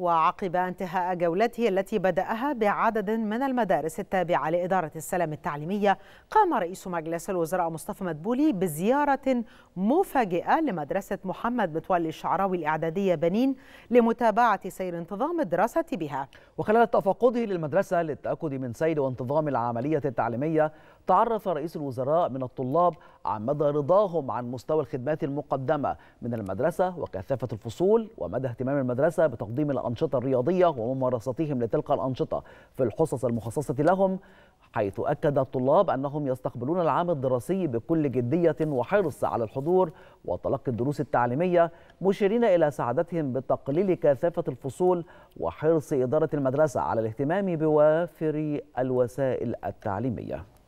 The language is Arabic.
وعقب انتهاء جولته التي بدأها بعدد من المدارس التابعة لإدارة السلام التعليمية قام رئيس مجلس الوزراء مصطفى مدبولي بزيارة مفاجئة لمدرسة محمد متولي الشعراوي الإعدادية بنين لمتابعة سير انتظام الدراسة بها وخلال تفقده للمدرسة للتأكد من سير وانتظام العملية التعليمية تعرف رئيس الوزراء من الطلاب عن مدى رضاهم عن مستوى الخدمات المقدمة من المدرسة وكثافة الفصول ومدى اهتمام المدرسة بتقديم الأنظمة الأنشطة الرياضية وممارستهم لتلك الأنشطة في الحصص المخصصة لهم حيث أكد الطلاب أنهم يستقبلون العام الدراسي بكل جدية وحرص على الحضور وتلقي الدروس التعليمية مشيرين إلى سعادتهم بتقليل كثافة الفصول وحرص إدارة المدرسة على الاهتمام بوافر الوسائل التعليمية